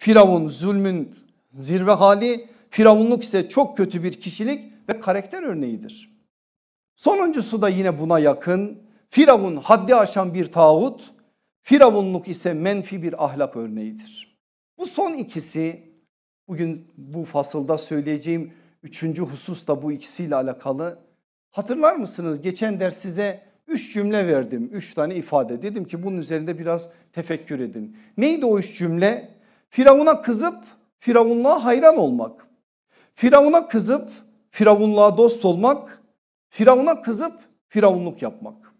Firavun zulmün zirve hali, firavunluk ise çok kötü bir kişilik ve karakter örneğidir. Sonuncusu da yine buna yakın. Firavun haddi aşan bir tağut, firavunluk ise menfi bir ahlak örneğidir. Bu son ikisi bugün bu fasılda söyleyeceğim üçüncü husus da bu ikisiyle alakalı. Hatırlar mısınız geçen ders size üç cümle verdim. Üç tane ifade dedim ki bunun üzerinde biraz tefekkür edin. Neydi o üç cümle? Firavuna kızıp Firavunluğa hayran olmak. Firavuna kızıp Firavunluğa dost olmak. Firavuna kızıp Firavunluk yapmak.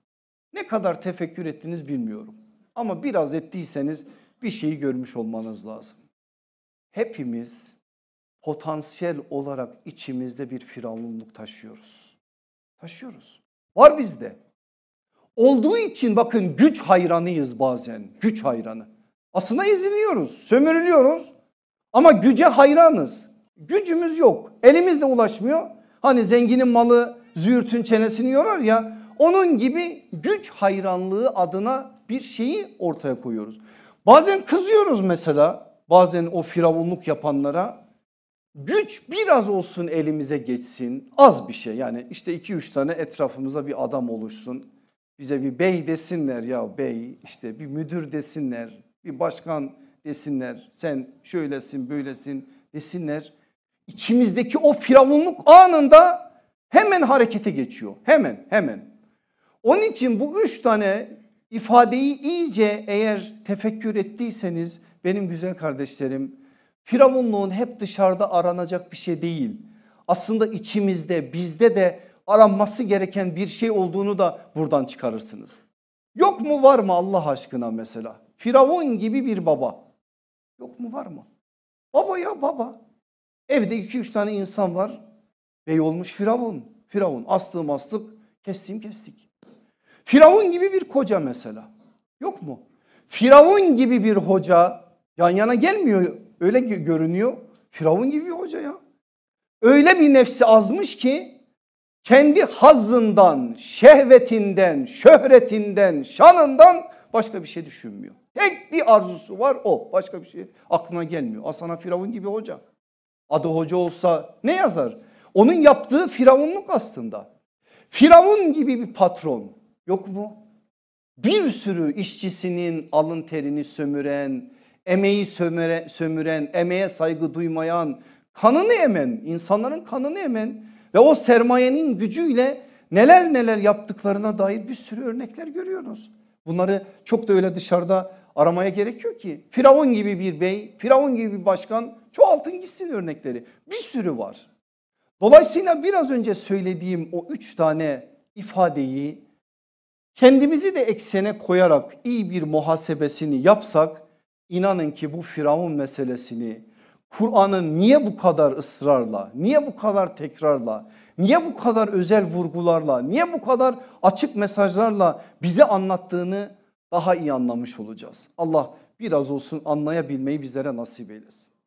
Ne kadar tefekkür ettiniz bilmiyorum. Ama biraz ettiyseniz bir şeyi görmüş olmanız lazım. Hepimiz potansiyel olarak içimizde bir firavunluk taşıyoruz. Taşıyoruz. Var bizde. Olduğu için bakın güç hayranıyız bazen. Güç hayranı. Aslında eziliyoruz, sömürülüyoruz ama güce hayranız. Gücümüz yok, elimizde ulaşmıyor. Hani zenginin malı züğürtün çenesini yorar ya onun gibi güç hayranlığı adına bir şeyi ortaya koyuyoruz. Bazen kızıyoruz mesela bazen o firavunluk yapanlara güç biraz olsun elimize geçsin az bir şey yani işte iki üç tane etrafımıza bir adam oluşsun bize bir bey desinler ya bey işte bir müdür desinler bir başkan desinler sen şöylesin böylesin desinler. İçimizdeki o firavunluk anında hemen harekete geçiyor hemen hemen. Onun için bu üç tane ifadeyi iyice eğer tefekkür ettiyseniz benim güzel kardeşlerim firavunluğun hep dışarıda aranacak bir şey değil. Aslında içimizde bizde de aranması gereken bir şey olduğunu da buradan çıkarırsınız. Yok mu var mı Allah aşkına mesela? Firavun gibi bir baba. Yok mu var mı? Baba ya baba. Evde iki üç tane insan var. Bey olmuş Firavun. Firavun astığım astık, kestiğim kestik. Firavun gibi bir koca mesela. Yok mu? Firavun gibi bir hoca yan yana gelmiyor öyle görünüyor. Firavun gibi bir hoca ya. Öyle bir nefsi azmış ki kendi hazından şehvetinden, şöhretinden, şanından başka bir şey düşünmüyor. Tek bir arzusu var o. Başka bir şey aklına gelmiyor. Asana Firavun gibi hoca. Adı hoca olsa ne yazar? Onun yaptığı firavunluk aslında. Firavun gibi bir patron yok mu? Bir sürü işçisinin alın terini sömüren, emeği sömüre, sömüren, emeğe saygı duymayan, kanını emen, insanların kanını emen ve o sermayenin gücüyle neler neler yaptıklarına dair bir sürü örnekler görüyoruz. Bunları çok da öyle dışarıda aramaya gerekiyor ki. Firavun gibi bir bey, Firavun gibi bir başkan çoğu altın gitsin örnekleri. Bir sürü var. Dolayısıyla biraz önce söylediğim o üç tane ifadeyi kendimizi de eksene koyarak iyi bir muhasebesini yapsak inanın ki bu Firavun meselesini Kur'an'ın niye bu kadar ısrarla, niye bu kadar tekrarla, niye bu kadar özel vurgularla, niye bu kadar açık mesajlarla bize anlattığını daha iyi anlamış olacağız. Allah biraz olsun anlayabilmeyi bizlere nasip eylesin.